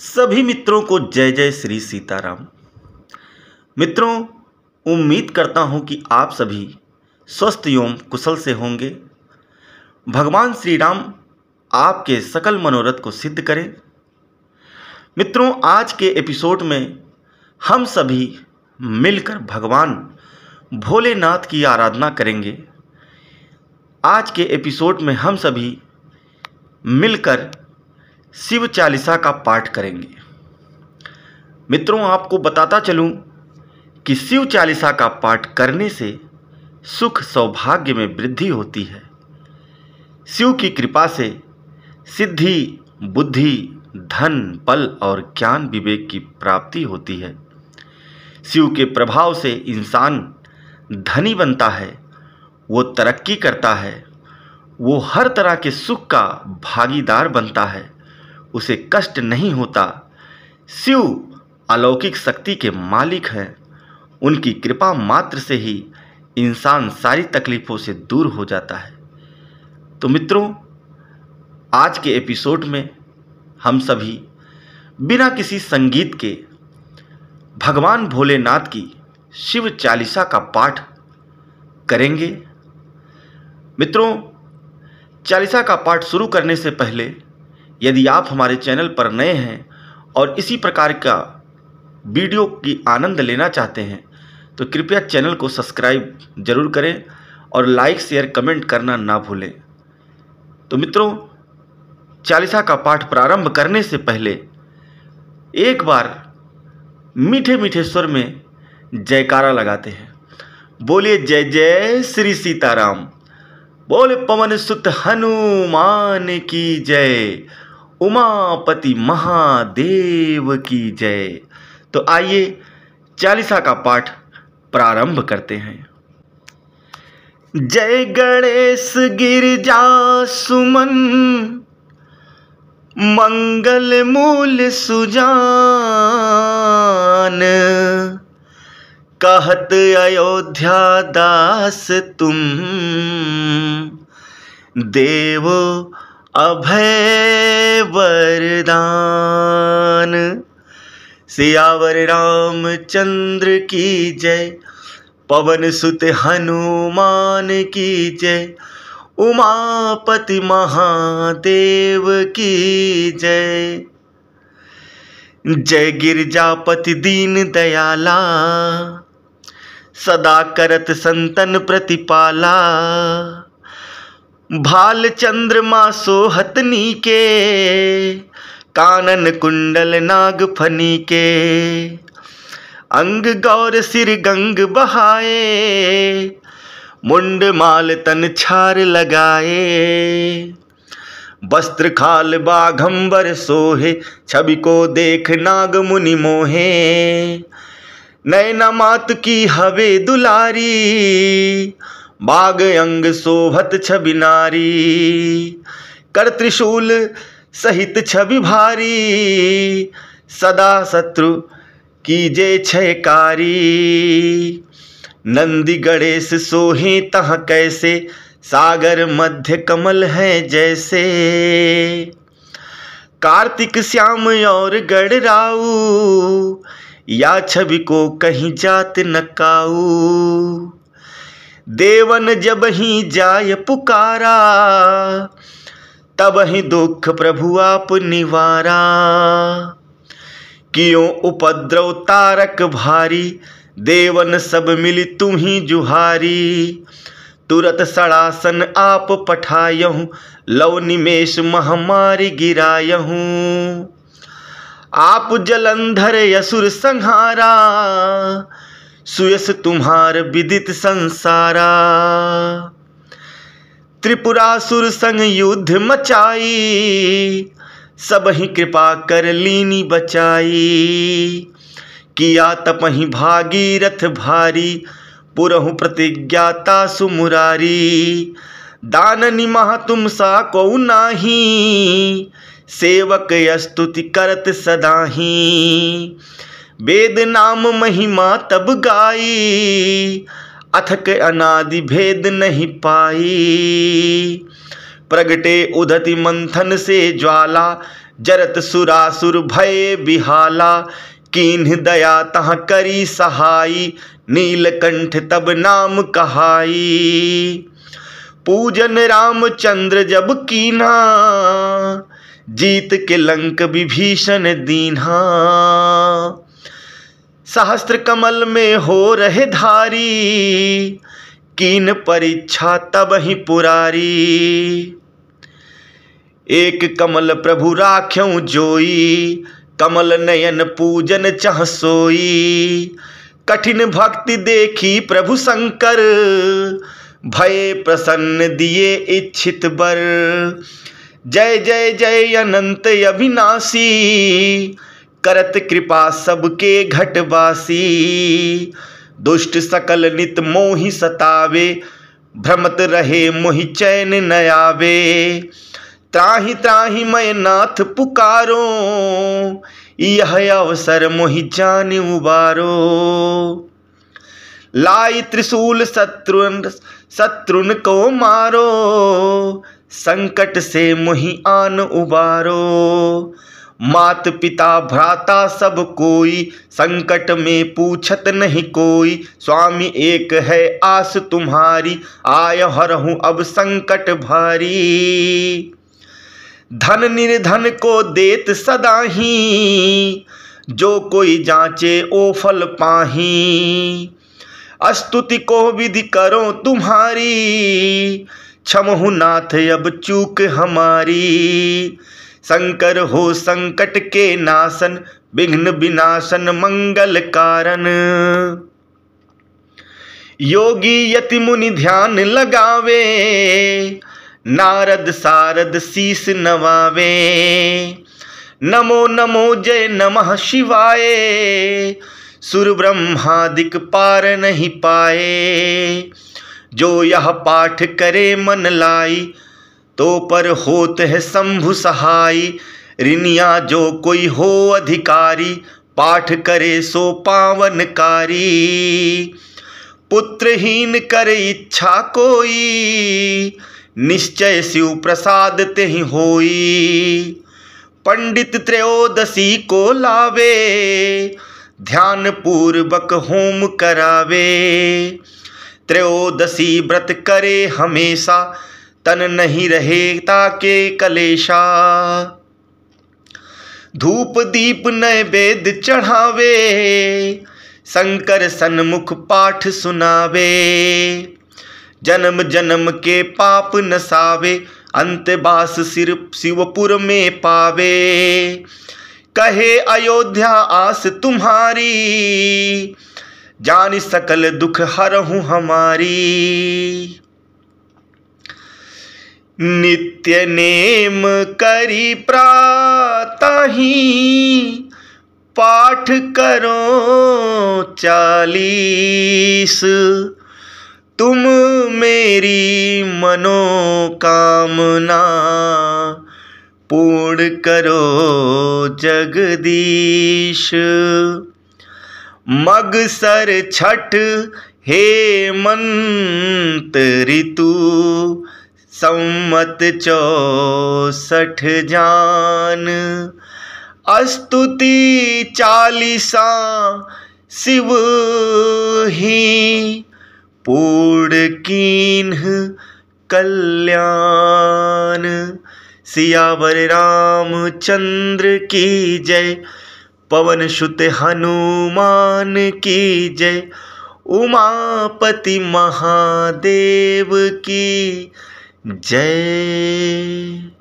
सभी मित्रों को जय जय श्री सीताराम मित्रों उम्मीद करता हूं कि आप सभी स्वस्थ एवं कुशल से होंगे भगवान श्री राम आपके सकल मनोरथ को सिद्ध करें मित्रों आज के एपिसोड में हम सभी मिलकर भगवान भोलेनाथ की आराधना करेंगे आज के एपिसोड में हम सभी मिलकर शिव चालीसा का पाठ करेंगे मित्रों आपको बताता चलूं कि शिव चालीसा का पाठ करने से सुख सौभाग्य में वृद्धि होती है शिव की कृपा से सिद्धि बुद्धि धन बल और ज्ञान विवेक की प्राप्ति होती है शिव के प्रभाव से इंसान धनी बनता है वो तरक्की करता है वो हर तरह के सुख का भागीदार बनता है उसे कष्ट नहीं होता शिव अलौकिक शक्ति के मालिक हैं उनकी कृपा मात्र से ही इंसान सारी तकलीफ़ों से दूर हो जाता है तो मित्रों आज के एपिसोड में हम सभी बिना किसी संगीत के भगवान भोलेनाथ की शिव चालीसा का पाठ करेंगे मित्रों चालीसा का पाठ शुरू करने से पहले यदि आप हमारे चैनल पर नए हैं और इसी प्रकार का वीडियो की आनंद लेना चाहते हैं तो कृपया चैनल को सब्सक्राइब जरूर करें और लाइक शेयर कमेंट करना ना भूलें तो मित्रों चालीसा का पाठ प्रारंभ करने से पहले एक बार मीठे मीठे स्वर में जयकारा लगाते हैं बोले जय जय श्री सीताराम बोले पवन सुत हनुमान की जय उमापति महादेव की जय तो आइए चालीसा का पाठ प्रारंभ करते हैं जय गणेश गिरिजा सुमन मंगल मूल सुजान कहत अयोध्या दास तुम देव अभय वरदान सियावर रामचंद्र की जय पवन सुत हनुमान की जय उमापति महादेव की जय जय गिरजापति दीन दयाला सदा करत संतन प्रतिपाला भाल चंद्रमा सोहतनी के कानन कुंडल नाग फनी के अंग गौर सिर गंग बहाए मुंड माल तन छार लगाए वस्त्र खाल बाघंबर सोहे छवि को देख नाग मुनि मोहे नैना मात की हवे दुलारी बाग अंग शोभत छवि नारी कर त्रिशूल सहित छवि भारी सदा शत्रु की जय छयकारी नंदी गणेश सोहे तह कैसे सागर मध्य कमल है जैसे कार्तिक श्याम और गढ़राऊ या छवि को कहीं जात नकाऊ देवन जब ही जाय पुकारा तब ही दुख प्रभु आप निवारा क्यों उपद्रव तारक भारी देवन सब मिली तू ही जुहारी तुरत सड़ासन आप पठाय लव निमेश महामारी गिराय आप जलंधर यसुर संहारा सुयस तुम्हार विदित संसारा सुर संग युद्ध मचाई सब ही कृपा कर लीनी बचाई किया तपहि भागीरथ भारी पुरहु प्रतिज्ञाता सुमुरारी दान निमह तुम सा को नाही सेवक स्तुति करत सदाही वेद नाम महिमा तब गाई अथक अनादि भेद नहीं पाई प्रगटे उदति मंथन से ज्वाला जरत सुरासुर भय बिहाला कीन दया तह करी सहाई नीलकंठ तब नाम कहाई पूजन रामचंद्र जब कीना जीत के लंक विभीषण दीना सहस्त्र कमल में हो रहे धारी कीन परीक्षा तब ही पुरारी एक कमल प्रभु राख्य जोई कमल नयन पूजन चह सोई कठिन भक्ति देखी प्रभु शंकर भय प्रसन्न दिए इच्छित बर जय जय जय अनंत अविनाशी करत कृपा सबके घटवासी दुष्ट सकल नित मोहि सतावे भ्रमत रहे मोहि चैन न आवे त्राही त्राही मैं नाथ पुकारो यह अवसर मोहि जान उबारो लाई त्रिशूल शत्रुन शत्रुन को मारो संकट से मोहि आन उबारो मात पिता भ्राता सब कोई संकट में पूछत नहीं कोई स्वामी एक है आस तुम्हारी आय हर हूँ अब संकट भारी धन निर्धन को देत सदा ही जो कोई जांचे ओ फल पाही अस्तुति को विधि करो तुम्हारी क्षमहु नाथ अब चूक हमारी शंकर हो संकट के नाशन विघ्न विनाशन मंगल कारण योगी यति मुनि ध्यान लगावे नारद सारद शीस नवावे नमो नमो जय नमः शिवाय सुर ब्रह्मादिक पार नहीं पाए जो यह पाठ करे मन लाई तो पर होत है शंभु सहाय रिनिया जो कोई हो अधिकारी पाठ करे सो पावन कारी पुत्रहीन कर इच्छा कोई निश्चय शिव प्रसाद ते होई पंडित त्रयोदशी को लावे ध्यान पूर्वक होम करावे त्रयोदशी व्रत करे हमेशा तन नहीं रहे के कलेशा धूप दीप नए वेद चढ़ावे शंकर सन्मुख पाठ सुनावे जन्म जन्म के पाप नसावे बास सिर शिवपुर में पावे कहे अयोध्या आस तुम्हारी जान सकल दुख हर हूँ हमारी नित्य नेम करी प्राताही पाठ करो चालीस तुम मेरी मनोकामना पूर्ण करो जगदीश मगसर छठ हे मंत ऋतु सम्मत चौसठ जान अस्तुति चालीसा शिव ही पूर्ण कीन्ह कल्याण सियावर राम चंद्र की जय पवन सुत हनुमान की जय उमापति महादेव की जय